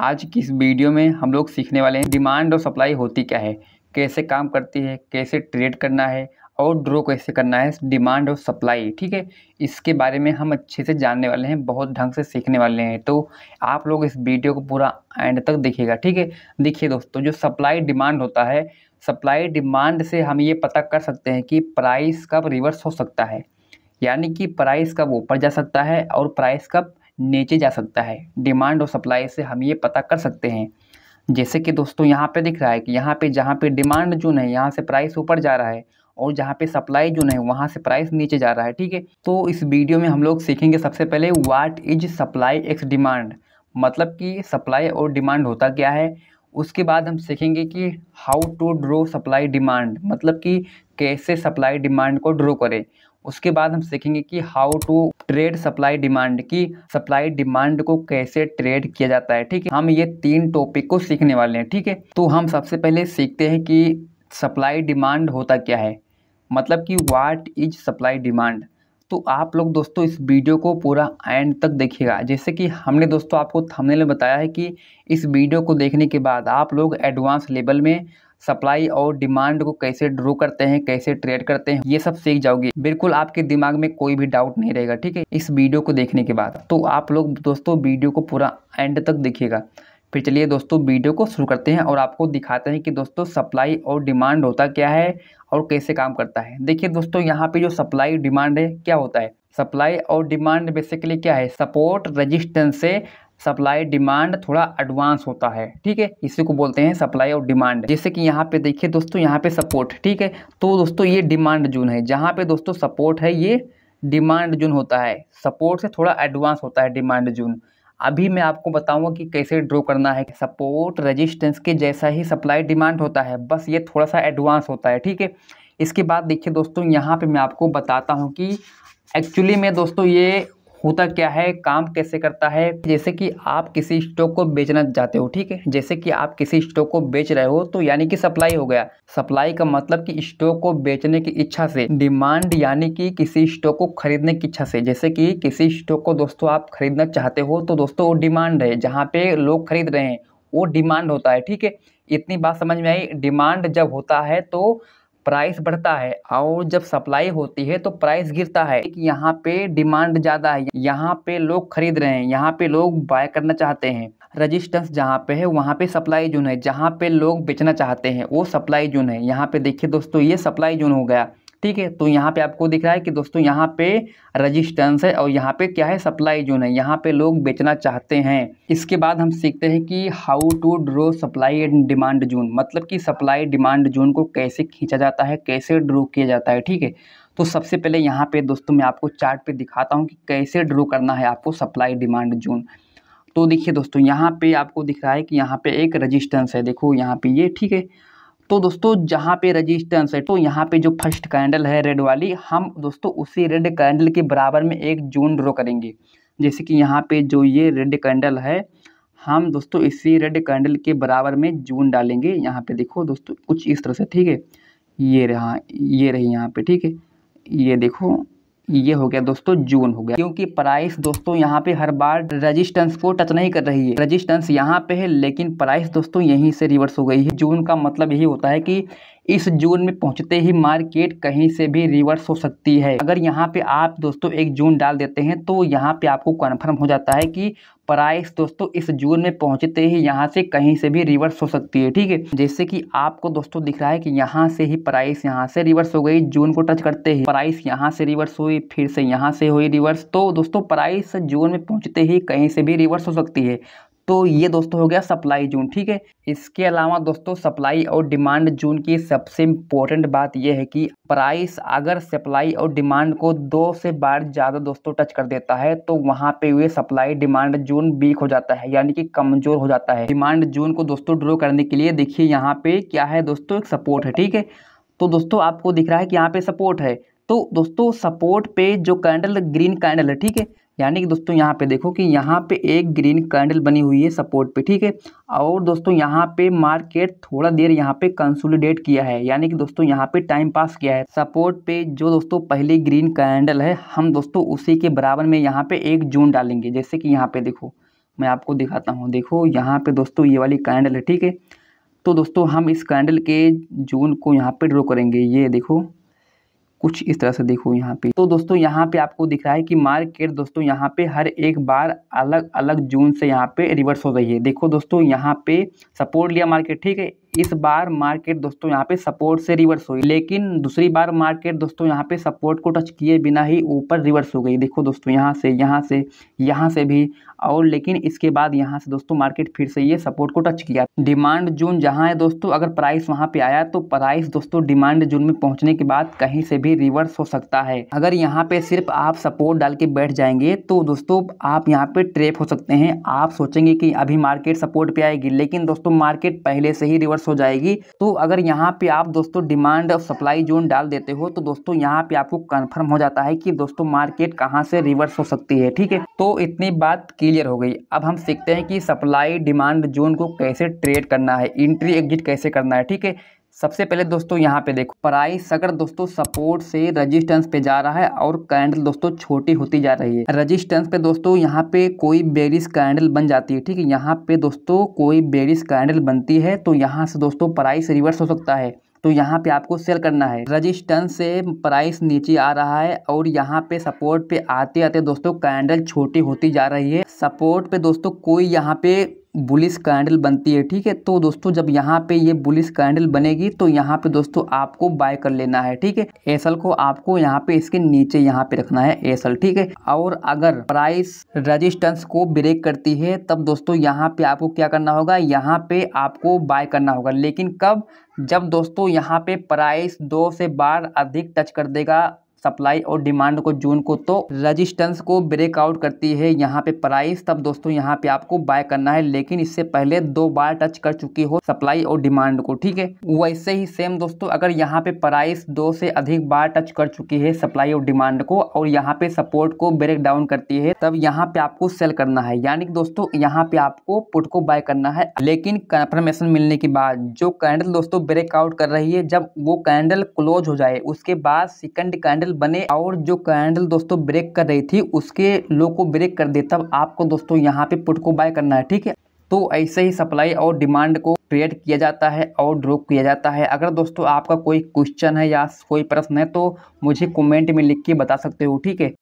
आज की इस वीडियो में हम लोग सीखने वाले हैं डिमांड और सप्लाई होती क्या है कैसे काम करती है कैसे ट्रेड करना है और ड्रॉ कैसे करना है डिमांड और सप्लाई ठीक है इसके बारे में हम अच्छे से जानने वाले हैं बहुत ढंग से सीखने वाले हैं तो आप लोग इस वीडियो को पूरा एंड तक देखिएगा ठीक है देखिए दोस्तों जो सप्लाई डिमांड होता है सप्लाई डिमांड से हम ये पता कर सकते हैं कि प्राइस कब रिवर्स हो सकता है यानी कि प्राइस कब ऊपर जा सकता है और प्राइस कब नीचे जा सकता है डिमांड और सप्लाई से हम ये पता कर सकते हैं जैसे कि दोस्तों यहाँ पे दिख रहा है कि यहाँ पे जहाँ पे डिमांड जो है यहाँ से प्राइस ऊपर जा रहा है और जहाँ पे सप्लाई जो है वहाँ से प्राइस नीचे जा रहा है ठीक है तो इस वीडियो में हम लोग सीखेंगे सबसे पहले what is supply x demand मतलब कि सप्लाई और डिमांड होता क्या है उसके बाद हम सीखेंगे कि how to draw supply demand मतलब कि कैसे सप्लाई डिमांड को ड्रो करें उसके बाद हम सीखेंगे कि how to trade supply demand की सप्लाई डिमांड को कैसे ट्रेड किया जाता है ठीक है हम ये तीन टॉपिक को सीखने वाले हैं ठीक है तो हम सबसे पहले सीखते हैं कि सप्लाई डिमांड होता क्या है मतलब कि वाट इज सप्लाई डिमांड तो आप लोग दोस्तों इस वीडियो को पूरा एंड तक देखिएगा जैसे कि हमने दोस्तों आपको थंबनेल में बताया है कि इस वीडियो को देखने के बाद आप लोग एडवांस लेवल में सप्लाई और डिमांड को कैसे ड्रो करते हैं कैसे ट्रेड करते हैं ये सब सीख जाओगे बिल्कुल आपके दिमाग में कोई भी डाउट नहीं रहेगा ठीक है इस वीडियो को देखने के बाद तो आप लोग दोस्तों वीडियो को पूरा एंड तक देखिएगा फिर चलिए दोस्तों वीडियो को शुरू करते हैं और आपको दिखाते हैं कि दोस्तों सप्लाई और डिमांड होता क्या है और कैसे काम करता है देखिए दोस्तों यहाँ पे जो सप्लाई डिमांड है क्या होता है सप्लाई और डिमांड बेसिकली क्या है सपोर्ट रजिस्टेंस से सप्लाई डिमांड थोड़ा एडवांस होता है ठीक है इसी को बोलते हैं सप्लाई और डिमांड जैसे कि यहाँ पे देखिए दोस्तों यहाँ पे सपोर्ट ठीक है तो दोस्तों ये डिमांड जोन है जहाँ पे दोस्तों सपोर्ट है ये डिमांड जोन होता है सपोर्ट से थोड़ा एडवांस होता है डिमांड जोन अभी मैं आपको बताऊंगा कि कैसे ड्रॉ करना है सपोर्ट रेजिस्टेंस के जैसा ही सप्लाई डिमांड होता है बस ये थोड़ा सा एडवांस होता है ठीक है इसके बाद देखिए दोस्तों यहाँ पे मैं आपको बताता हूँ कि एक्चुअली में दोस्तों ये होता क्या है काम कैसे करता है जैसे कि आप किसी स्टॉक को बेचना चाहते हो ठीक है जैसे कि आप किसी स्टॉक को बेच रहे हो तो यानी कि सप्लाई हो गया सप्लाई का मतलब कि स्टॉक को बेचने की इच्छा से डिमांड यानी कि किसी स्टॉक को खरीदने की इच्छा से जैसे कि किसी स्टॉक को दोस्तों आप खरीदना चाहते हो तो दोस्तों वो डिमांड है जहाँ पे लोग खरीद रहे हैं वो डिमांड होता है ठीक है इतनी बात समझ में आई डिमांड जब होता है तो प्राइस बढ़ता है और जब सप्लाई होती है तो प्राइस गिरता है कि यहाँ पे डिमांड ज़्यादा है यहाँ पे लोग खरीद रहे हैं यहाँ पे लोग बाय करना चाहते हैं रजिस्टेंस जहाँ पे है वहाँ पे सप्लाई जोन है जहाँ पे लोग बेचना चाहते हैं वो सप्लाई जोन है यहाँ पे देखिए दोस्तों ये सप्लाई जोन हो गया ठीक है तो यहाँ पे आपको दिख रहा है कि दोस्तों यहाँ पे रजिस्टेंस है और यहाँ पे क्या है सप्लाई जोन है यहाँ पे लोग बेचना चाहते हैं इसके बाद हम सीखते हैं कि how to draw supply and demand zone मतलब कि सप्लाई डिमांड जोन को कैसे खींचा जाता है कैसे ड्रो किया जाता है ठीक है तो सबसे पहले यहाँ पे दोस्तों मैं आपको चार्ट पे दिखाता हूँ कि कैसे ड्रो करना है आपको सप्लाई डिमांड जोन तो देखिए दोस्तों यहाँ पे आपको दिख रहा है कि यहाँ पे एक रजिस्टेंस है देखो यहाँ पे ये ठीक है तो दोस्तों जहाँ पे रेजिस्टेंस है तो यहाँ पे जो फर्स्ट कैंडल है रेड वाली हम दोस्तों उसी रेड कैंडल के बराबर में एक जून ड्रॉ करेंगे जैसे कि यहाँ पे जो ये रेड कैंडल है हम दोस्तों इसी रेड कैंडल के बराबर में जून डालेंगे यहाँ पे देखो दोस्तों कुछ इस तरह से ठीक है ये रहा ये रही यहाँ पर ठीक है ये देखो ये हो गया दोस्तों जून हो गया क्योंकि प्राइस दोस्तों यहाँ पे हर बार रजिस्टेंस को टच नहीं कर रही है रजिस्टेंस यहाँ पे है लेकिन प्राइस दोस्तों यहीं से रिवर्स हो गई है जून का मतलब यही होता है कि इस जून में पहुंचते ही मार्केट कहीं से भी रिवर्स हो सकती है अगर यहाँ पे आप दोस्तों एक जून डाल देते हैं तो यहाँ पे आपको कन्फर्म हो जाता है कि प्राइस दोस्तों इस जून में पहुंचते ही यहाँ से कहीं से भी रिवर्स हो सकती है ठीक है जैसे कि आपको दोस्तों दिख रहा है कि यहाँ से ही प्राइस यहाँ से रिवर्स हो गई जून को टच करते ही प्राइस यहाँ से रिवर्स हुई फिर से यहाँ से हुई रिवर्स तो दोस्तों प्राइस जून में पहुंचते ही कहीं से भी रिवर्स हो सकती है तो ये दोस्तों हो गया सप्लाई जून ठीक है इसके अलावा दोस्तों सप्लाई और डिमांड जून की सबसे इम्पोर्टेंट बात यह है कि प्राइस अगर सप्लाई और डिमांड को दो से बार ज़्यादा दोस्तों टच कर देता है तो वहाँ पे हुए सप्लाई डिमांड जून वीक हो जाता है यानी कि कमज़ोर हो जाता है डिमांड जून को दोस्तों ड्रो करने के लिए देखिए यहाँ पे क्या है दोस्तों एक सपोर्ट है ठीक है तो दोस्तों आपको दिख रहा है कि यहाँ पे सपोर्ट है तो दोस्तों सपोर्ट पे जो कैंडल ग्रीन कैंडल है ठीक है यानी कि दोस्तों यहाँ पे देखो कि यहाँ पे एक ग्रीन कैंडल बनी हुई है सपोर्ट पे ठीक है और दोस्तों यहाँ पे मार्केट थोड़ा देर यहाँ पे कंसोलिडेट किया है यानी कि दोस्तों यहाँ पे टाइम पास किया है सपोर्ट पे जो दोस्तों पहली ग्रीन कैंडल है हम दोस्तों उसी के बराबर में यहाँ पे एक जून डालेंगे जैसे कि यहाँ पे देखो मैं आपको दिखाता हूँ देखो यहाँ पे दोस्तों ये वाली कैंडल है ठीक है तो दोस्तों हम इस कैंडल के जून को यहाँ पे ड्रॉ करेंगे ये देखो कुछ इस तरह से देखो यहाँ पे तो दोस्तों यहाँ पे आपको दिख रहा है कि मार्केट दोस्तों यहाँ पे हर एक बार अलग अलग जून से यहाँ पे रिवर्स हो रही है देखो दोस्तों यहाँ पे सपोर्ट लिया मार्केट ठीक है इस बार मार्केट दोस्तों यहाँ पे सपोर्ट से रिवर्स हुई लेकिन दूसरी बार मार्केट दोस्तों यहाँ पे सपोर्ट को टच किए बिना ही ऊपर रिवर्स हो गई देखो दोस्तों यहाँ से यहाँ से यहाँ से भी और लेकिन इसके बाद यहाँ से दोस्तों मार्केट फिर से ये सपोर्ट को टच किया डिमांड जोन जहां है दोस्तों अगर प्राइस वहां पे आया तो प्राइस दोस्तों डिमांड जोन में पहुंचने के बाद कहीं से भी रिवर्स हो सकता है अगर यहां पे सिर्फ आप सपोर्ट डाल के बैठ जाएंगे तो दोस्तों आप यहां पे ट्रेप हो सकते हैं आप सोचेंगे कि अभी मार्केट सपोर्ट पे आएगी लेकिन दोस्तों मार्केट पहले से ही रिवर्स हो जाएगी तो अगर यहाँ पे आप दोस्तों डिमांड और सप्लाई जोन डाल देते हो तो दोस्तों यहाँ पे आपको कन्फर्म हो जाता है कि दोस्तों मार्केट कहाँ से रिवर्स हो सकती है ठीक है तो इतनी बात क्लियर हो गई अब हम सीखते हैं कि सप्लाई डिमांड जोन को कैसे क्रिएट करना है इंट्री एग्जिट कैसे करना है ठीक है सबसे पहले दोस्तों यहाँ पे देखो प्राइस अगर दोस्तों सपोर्ट से रेजिस्टेंस पे जा रहा है और कैंडल दोस्तों छोटी होती जा रही है रेजिस्टेंस पे दोस्तों यहाँ पे कोई बेरिस कैंडल बन जाती है ठीक है यहाँ पे दोस्तों कोई बेरिस कैंडल बनती है तो यहाँ से दोस्तों प्राइस रिवर्स हो सकता है तो यहाँ पे आपको सेल करना है रजिस्टेंस से प्राइस नीचे आ रहा है और यहाँ पे सपोर्ट पे आते आते दोस्तों कैंडल छोटी होती जा रही है सपोर्ट पे दोस्तों कोई यहाँ पे बुलिस कैंडल बनती है ठीक है तो दोस्तों जब यहाँ पे ये बुलिस कैंडल बनेगी तो यहाँ पे दोस्तों आपको बाय कर लेना है ठीक है एसल को आपको यहाँ पे इसके नीचे यहाँ पे रखना है एसल ठीक है और अगर प्राइस रजिस्टेंस को ब्रेक करती है तब दोस्तों यहाँ पे आपको क्या करना होगा यहाँ पे आपको बाय करना होगा लेकिन कब जब दोस्तों यहाँ पे प्राइस दो से बार अधिक टच कर देगा सप्लाई और डिमांड को जून को तो रजिस्टेंस को ब्रेकआउट करती है यहाँ पे प्राइस तब दोस्तों यहाँ पे आपको बाय करना है लेकिन इससे पहले दो बार टच कर चुकी हो सप्लाई और डिमांड को ठीक है वैसे ही सेम दोस्तों अगर यहाँ पे प्राइस दो से अधिक बार टच कर चुकी है सप्लाई और डिमांड को और यहाँ पे सपोर्ट को ब्रेक डाउन करती है तब यहाँ पे आपको सेल करना है यानी कि दोस्तों यहाँ पे आपको पुट को बाय करना है लेकिन कंफर्मेशन मिलने के बाद जो कैंडल दोस्तों ब्रेकआउट कर रही है जब वो कैंडल क्लोज हो जाए उसके बाद सेकंड कैंडल कैंडल बने और जो कैंडल दोस्तों ब्रेक कर रही थी उसके लो को ब्रेक कर दे तब आपको दोस्तों यहाँ पे पुट को बाय करना है ठीक है तो ऐसे ही सप्लाई और डिमांड को क्रिएट किया जाता है और ड्रॉप किया जाता है अगर दोस्तों आपका कोई क्वेश्चन है या कोई प्रश्न है तो मुझे कमेंट में लिख के बता सकते हो ठीक है